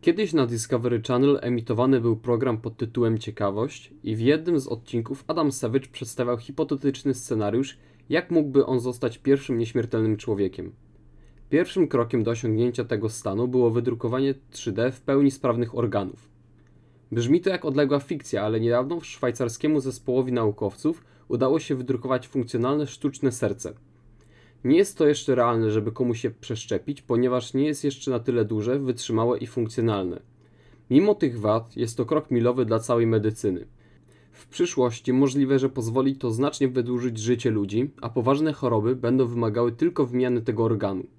Kiedyś na Discovery Channel emitowany był program pod tytułem Ciekawość i w jednym z odcinków Adam Savage przedstawiał hipotetyczny scenariusz, jak mógłby on zostać pierwszym nieśmiertelnym człowiekiem. Pierwszym krokiem do osiągnięcia tego stanu było wydrukowanie 3D w pełni sprawnych organów. Brzmi to jak odległa fikcja, ale niedawno szwajcarskiemu zespołowi naukowców udało się wydrukować funkcjonalne sztuczne serce – nie jest to jeszcze realne, żeby komuś się przeszczepić, ponieważ nie jest jeszcze na tyle duże, wytrzymałe i funkcjonalne. Mimo tych wad jest to krok milowy dla całej medycyny. W przyszłości możliwe, że pozwoli to znacznie wydłużyć życie ludzi, a poważne choroby będą wymagały tylko wymiany tego organu.